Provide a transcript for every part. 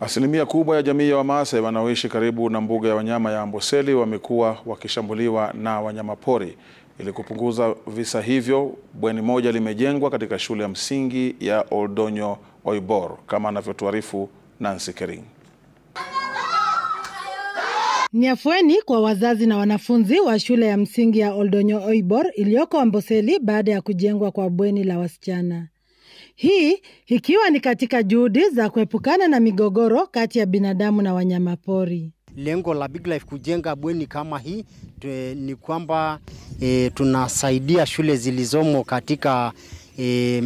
Asilimia kubwa ya jamii ya Wamaasai wanaoishi karibu na mbuga ya wanyama ya Amboseli wamekuwa wakishambuliwa na wanyamapori. Ili kupunguza visa hivyo, bweni moja limejengwa katika shule ya msingi ya Oldonyo Oibor, kama anavyotuarifu Nancy Kering. Ni afueni kwa wazazi na wanafunzi wa shule ya msingi ya Oldonyo Oibor iliyoko Amboseli baada ya kujengwa kwa bweni la wasichana. Hii ikiwa ni katika juhudi za kuepukana na migogoro kati ya binadamu na wanyamapori. Lengo la Big Life kujenga bweni kama hii tue, ni kwamba e, tunasaidia shule zilizomo katika e,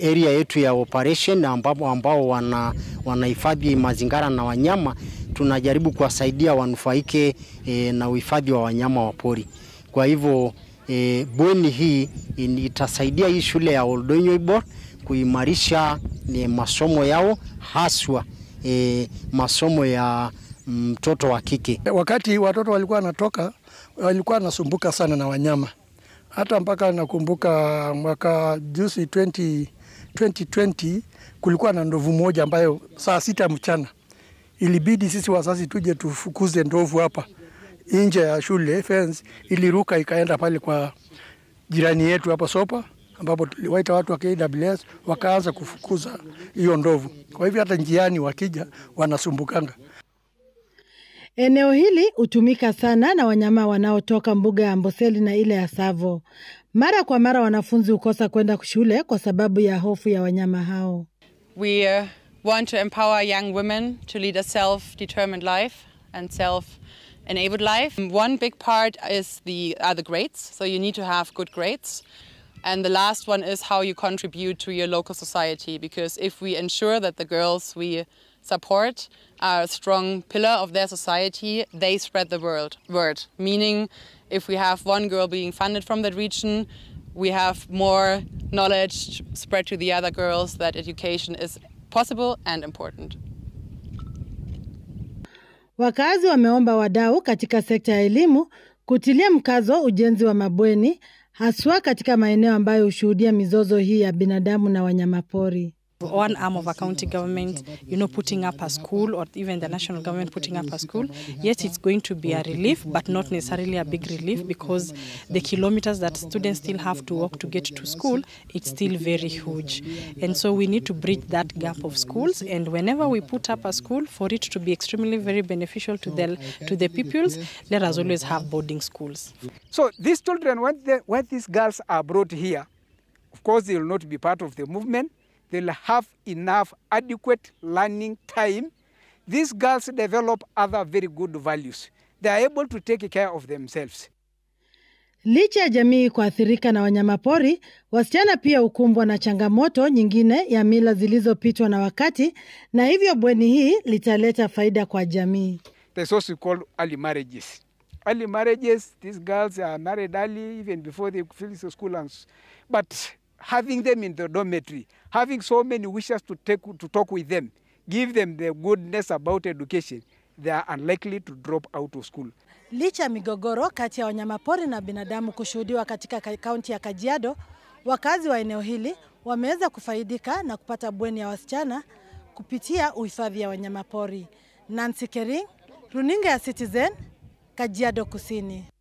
area yetu ya operation ambao, ambao wana, wanahifadhi mazingira na wanyama. Tunajaribu kuwasaidia wanufaike e, na uhifadhi wa wanyama wa pori. Kwa hivyo e, bweni hii itasaidia hii shule ya Oldonyo Ibor kuimarisha ni masomo yao haswa e, masomo ya mtoto wa kike. Wakati watoto walikuwa wanatoka, walikuwa wanasumbuka sana na wanyama, hata mpaka nakumbuka mwaka juzi 20, 2020 kulikuwa na ndovu moja ambayo saa sita mchana ilibidi sisi wazazi tuje tufukuze ndovu hapa nje ya shule fence, iliruka ikaenda pale kwa jirani yetu hapa Sopa ambapo tuliwaita watu wa KWS wakaanza kufukuza hiyo ndovu. Kwa hivyo hata njiani wakija wanasumbukanga. Eneo hili hutumika sana na wanyama wanaotoka mbuga ya Amboseli na ile ya Savo. Mara kwa mara wanafunzi hukosa kwenda shule kwa sababu ya hofu ya wanyama hao. We uh, want to empower young women to lead a self-determined life and self-enabled life. One big part is the, are the grades, so you need to have good grades. And the last one is how you contribute to your local society, because if we ensure that the girls we support are a strong pillar of their society, they spread the world, word. Meaning, if we have one girl being funded from that region, we have more knowledge spread to the other girls that education is possible and important. Wakazi wameomba wadau katika sekta ya elimu kutilia mkazo ujenzi wa mabweni haswa katika maeneo ambayo hushuhudia mizozo hii ya binadamu na wanyamapori. one arm of a county government, you know, putting up a school or even the national government putting up a school. Yes, it's going to be a relief, but not necessarily a big relief because the kilometers that students still have to walk to get to school, it's still very huge. And so we need to bridge that gap of schools. And whenever we put up a school, for it to be extremely very beneficial to the, to the pupils, let us always have boarding schools. So these children, when, they, when these girls are brought here, of course, they will not be part of the movement they'll have enough adequate learning time. These girls develop other very good values. They are able to take care of themselves. Licha ya jamii kuathirika na wanyamapori, wasichana pia hukumbwa na changamoto nyingine ya mila zilizopitwa na wakati, na hivyo bweni hii litaleta faida kwa jamii. The source called early marriages. Early marriages, these girls are married early even before they finish school and, but having them in the dormitory, having so many wishes to, take, to talk with them, give them the goodness about education, they are unlikely to drop out of school. Licha migogoro kati ya wanyamapori na binadamu kushuhudiwa katika kaunti ya Kajiado, wakazi wa eneo hili wameweza kufaidika na kupata bweni ya wasichana kupitia uhifadhi ya wanyamapori. Nancy Kering, runinga ya Citizen, Kajiado Kusini.